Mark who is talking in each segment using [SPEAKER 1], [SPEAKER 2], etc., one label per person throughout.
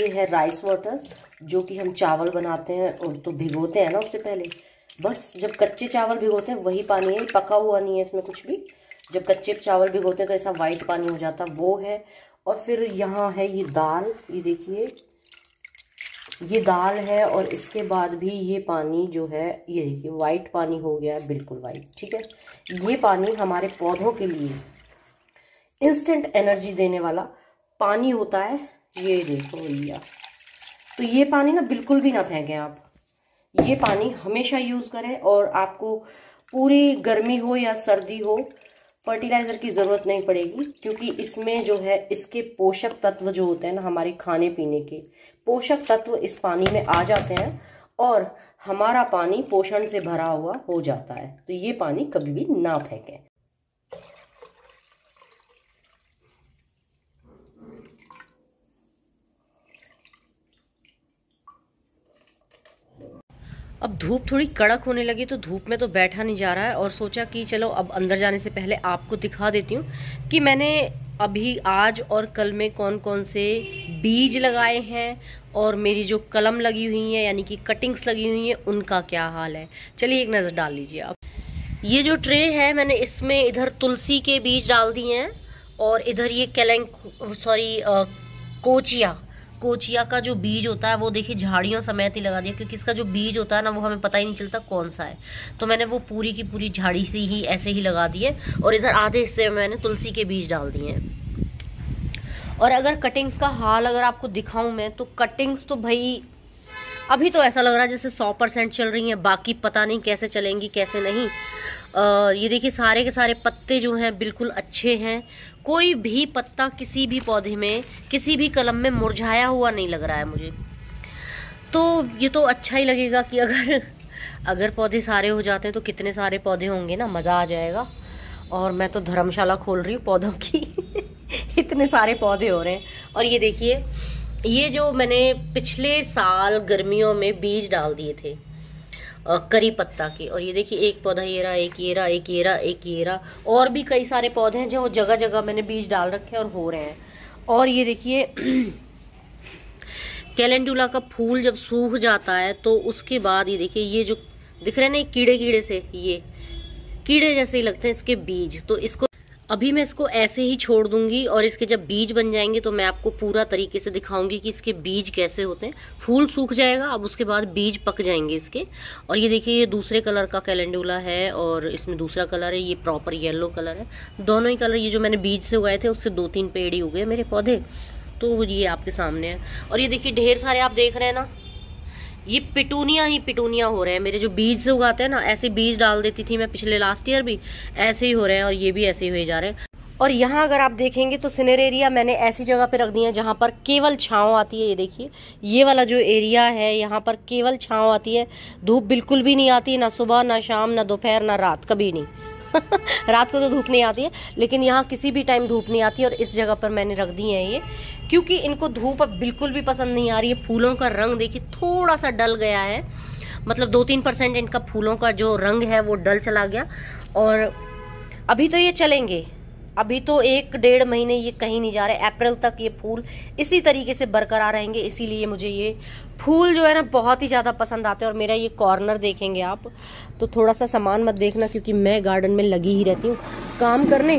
[SPEAKER 1] ये है rice water जो कि हम चावल बनाते हैं और तो भिगोते हैं ना उससे पहले बस जब कच्चे चावल भिगोते हैं वही पानी है पका हुआ नहीं है इसमें कुछ भी जब कच्चे चावल भिगोते हैं तो ऐसा वाइट पानी हो जाता वो है और फिर यहाँ है ये दाल ये देखिए ये दाल है और इसके बाद भी ये पानी जो है ये देखिए वाइट पानी हो गया है बिल्कुल वाइट ठीक है ये पानी हमारे पौधों के लिए इंस्टेंट एनर्जी देने वाला पानी होता है ये देखो भैया तो ये पानी ना बिल्कुल भी ना फेंकें आप ये पानी हमेशा यूज़ करें और आपको पूरी गर्मी हो या सर्दी हो फर्टिलाइज़र की ज़रूरत नहीं पड़ेगी क्योंकि इसमें जो है इसके पोषक तत्व जो होते हैं ना हमारे खाने पीने के पोषक तत्व इस पानी में आ जाते हैं और हमारा पानी पोषण से भरा हुआ हो जाता है तो ये पानी कभी भी ना फेंकें अब धूप थोड़ी कड़क होने लगी तो धूप में तो बैठा नहीं जा रहा है और सोचा कि चलो अब अंदर जाने से पहले आपको दिखा देती हूँ कि मैंने अभी आज और कल में कौन कौन से बीज लगाए हैं और मेरी जो कलम लगी हुई है यानी कि कटिंग्स लगी हुई हैं उनका क्या हाल है चलिए एक नज़र डाल लीजिए आप ये जो ट्रे है मैंने इसमें इधर तुलसी के बीज डाल दिए हैं और इधर ये कैलेंक सॉरी कोचिया कोचिया का जो बीज होता है वो देखिए झाड़ियों समेत ही लगा दिया क्योंकि इसका जो बीज होता है ना वो हमें पता ही नहीं चलता कौन सा है तो मैंने वो पूरी की पूरी झाड़ी से ही ऐसे ही लगा दी है और इधर आधे हिस्से में मैंने तुलसी के बीज डाल दिए हैं और अगर कटिंग्स का हाल अगर आपको दिखाऊं मैं तो कटिंग्स तो भाई अभी तो ऐसा लग रहा है जैसे सौ परसेंट चल रही हैं बाकी पता नहीं कैसे चलेंगी कैसे नहीं आ, ये देखिए सारे के सारे पत्ते जो हैं बिल्कुल अच्छे हैं कोई भी पत्ता किसी भी पौधे में किसी भी कलम में मुरझाया हुआ नहीं लग रहा है मुझे तो ये तो अच्छा ही लगेगा कि अगर अगर पौधे सारे हो जाते हैं तो कितने सारे पौधे होंगे ना मज़ा आ जाएगा और मैं तो धर्मशाला खोल रही हूँ पौधों की इतने सारे पौधे हो रहे हैं और ये देखिए ये जो मैंने पिछले साल गर्मियों में बीज डाल दिए थे करी पत्ता के और ये देखिए एक पौधा ये रहा एक ये रहा एक ये रहा एक ये रहा और भी कई सारे पौधे हैं जो जगह जगह मैंने बीज डाल रखे हैं और हो रहे हैं और ये देखिए कैलेंडुला का फूल जब सूख जाता है तो उसके बाद ये देखिए ये जो दिख रहे हैं ना कीड़े कीड़े से ये कीड़े जैसे ही लगते हैं इसके बीज तो इसको अभी मैं इसको ऐसे ही छोड़ दूंगी और इसके जब बीज बन जाएंगे तो मैं आपको पूरा तरीके से दिखाऊंगी कि इसके बीज कैसे होते हैं फूल सूख जाएगा अब उसके बाद बीज पक जाएंगे इसके और ये देखिए ये दूसरे कलर का कैलेंडुला है और इसमें दूसरा कलर है ये प्रॉपर येलो कलर है दोनों ही कलर ये जो मैंने बीज से उगाए थे उससे दो तीन पेड़ ही उगे मेरे पौधे तो ये आपके सामने है और ये देखिए ढेर सारे आप देख रहे हैं ना ये पिटूनिया ही पिटूनिया हो रहे हैं मेरे जो बीज से उगाते हैं ना ऐसे बीज डाल देती थी मैं पिछले लास्ट ईयर भी ऐसे ही हो रहे हैं और ये भी ऐसे ही हुए जा रहे हैं और यहाँ अगर आप देखेंगे तो सिनेर एरिया मैंने ऐसी जगह पे रख दी है जहाँ पर केवल छाँव आती है ये देखिए ये वाला जो एरिया है यहाँ पर केवल छाँव आती है धूप बिल्कुल भी नहीं आती ना सुबह ना शाम ना दोपहर ना रात कभी नहीं रात को तो धूप नहीं आती है लेकिन यहाँ किसी भी टाइम धूप नहीं आती और इस जगह पर मैंने रख दी है ये क्योंकि इनको धूप अब बिल्कुल भी पसंद नहीं आ रही है फूलों का रंग देखिए थोड़ा सा डल गया है मतलब दो तीन परसेंट इनका फूलों का जो रंग है वो डल चला गया और अभी तो ये चलेंगे अभी तो एक डेढ़ महीने ये कहीं नहीं जा रहे अप्रैल तक ये फूल इसी तरीके से बरकरार रहेंगे इसीलिए मुझे ये फूल जो है ना बहुत ही ज़्यादा पसंद आते हैं और मेरा ये कॉर्नर देखेंगे आप तो थोड़ा सा सामान मत देखना क्योंकि मैं गार्डन में लगी ही रहती हूँ काम करने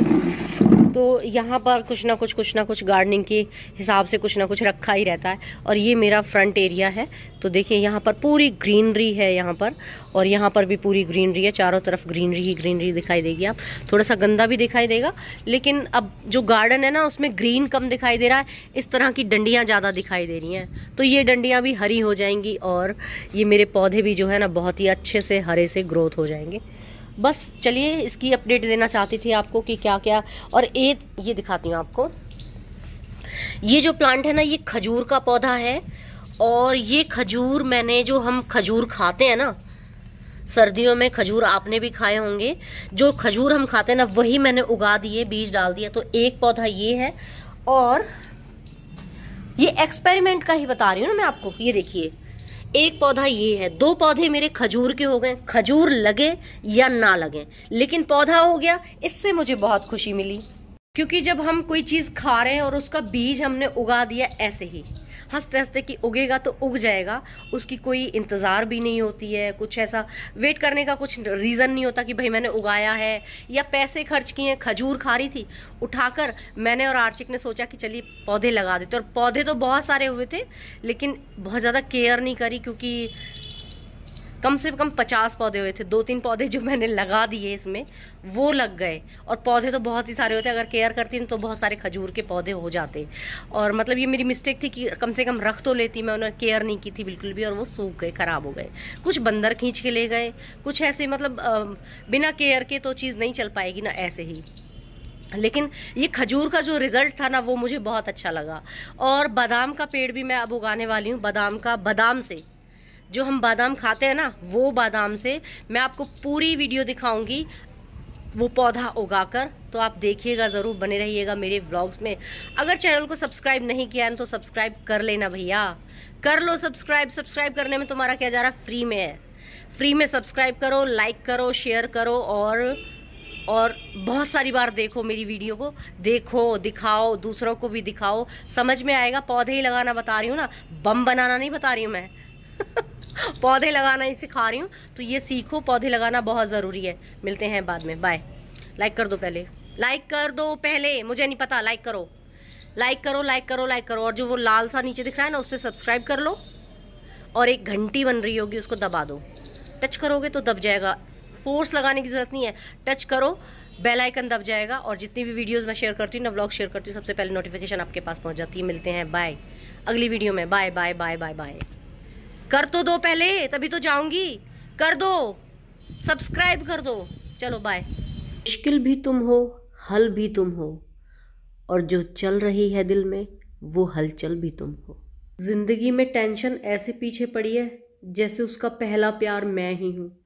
[SPEAKER 1] तो यहाँ पर कुछ ना कुछ कुछ ना कुछ गार्डनिंग के हिसाब से कुछ ना कुछ रखा ही रहता है और ये मेरा फ्रंट एरिया है तो देखिए यहाँ पर पूरी ग्रीनरी है यहाँ पर और यहाँ पर भी पूरी ग्रीनरी है चारों तरफ ग्रीनरी ही ग्रीनरी दिखाई देगी आप थोड़ा सा गंदा भी दिखाई देगा लेकिन अब जो गार्डन है ना उसमें ग्रीन कम दिखाई दे रहा है इस तरह की डंडियाँ ज़्यादा दिखाई दे रही हैं तो ये डंडियाँ भी हरी हो जाएंगी और ये मेरे पौधे भी जो है ना बहुत ही अच्छे से हरे से ग्रोथ हो जाएंगे बस चलिए इसकी अपडेट देना चाहती थी आपको कि क्या क्या और एक ये दिखाती हूँ आपको ये जो प्लांट है ना ये खजूर का पौधा है और ये खजूर मैंने जो हम खजूर खाते हैं ना सर्दियों में खजूर आपने भी खाए होंगे जो खजूर हम खाते हैं ना वही मैंने उगा दिए बीज डाल दिया तो एक पौधा ये है और ये एक्सपेरिमेंट का ही बता रही हूँ ना मैं आपको ये देखिए एक पौधा ये है दो पौधे मेरे खजूर के हो गए खजूर लगे या ना लगे लेकिन पौधा हो गया इससे मुझे बहुत खुशी मिली क्योंकि जब हम कोई चीज़ खा रहे हैं और उसका बीज हमने उगा दिया ऐसे ही हंसते हंसते कि उगेगा तो उग जाएगा उसकी कोई इंतज़ार भी नहीं होती है कुछ ऐसा वेट करने का कुछ रीज़न नहीं होता कि भाई मैंने उगाया है या पैसे खर्च किए हैं खजूर खा रही थी उठाकर मैंने और आर्चिक ने सोचा कि चलिए पौधे लगा देते और पौधे तो बहुत सारे हुए थे लेकिन बहुत ज़्यादा केयर नहीं करी क्योंकि कम से कम पचास पौधे हुए थे दो तीन पौधे जो मैंने लगा दिए इसमें वो लग गए और पौधे तो बहुत ही सारे होते अगर केयर करती तो बहुत सारे खजूर के पौधे हो जाते और मतलब ये मेरी मिस्टेक थी कि कम से कम रख तो लेती मैं उन्हें केयर नहीं की थी बिल्कुल भी और वो सूख गए ख़राब हो गए कुछ बंदर खींच के ले गए कुछ ऐसे मतलब बिना केयर के तो चीज़ नहीं चल पाएगी ना ऐसे ही लेकिन ये खजूर का जो रिज़ल्ट था ना वो मुझे बहुत अच्छा लगा और बादाम का पेड़ भी मैं अब उगाने वाली हूँ बादाम का बादाम से जो हम बादाम खाते हैं ना वो बादाम से मैं आपको पूरी वीडियो दिखाऊंगी वो पौधा उगाकर तो आप देखिएगा ज़रूर बने रहिएगा मेरे ब्लॉग्स में अगर चैनल को सब्सक्राइब नहीं किया है तो सब्सक्राइब कर लेना भैया कर लो सब्सक्राइब सब्सक्राइब करने में तुम्हारा क्या जा रहा फ्री में है फ्री में सब्सक्राइब करो लाइक करो शेयर करो और और बहुत सारी बार देखो मेरी वीडियो को देखो दिखाओ दूसरों को भी दिखाओ समझ में आएगा पौधे ही लगाना बता रही हूँ ना बम बनाना नहीं बता रही हूँ मैं पौधे लगाना ही सिखा रही हूँ तो ये सीखो पौधे लगाना बहुत ज़रूरी है मिलते हैं बाद में बाय लाइक कर दो पहले लाइक कर दो पहले मुझे नहीं पता लाइक करो लाइक करो लाइक करो लाइक करो और जो वो लाल सा नीचे दिख रहा है ना उससे सब्सक्राइब कर लो और एक घंटी बन रही होगी उसको दबा दो टच करोगे तो दब जाएगा फोर्स लगाने की जरूरत नहीं है टच करो बेल आइकन दब जाएगा और जितनी भी वीडियोस मैं शेयर करती हूँ ना ब्लॉग शेयर करती हूँ सबसे पहले नोटिफिकेशन आपके पास पहुँच जाती है मिलते हैं बाय अगली वीडियो में bye bye bye bye bye कर तो दो पहले तभी तो जाऊंगी कर दो सब्सक्राइब कर दो चलो बाय मुश्किल भी तुम हो हल भी तुम हो और जो चल रही है दिल में वो हलचल भी तुम हो जिंदगी में टेंशन ऐसे पीछे पड़ी है जैसे उसका पहला प्यार मैं ही हूँ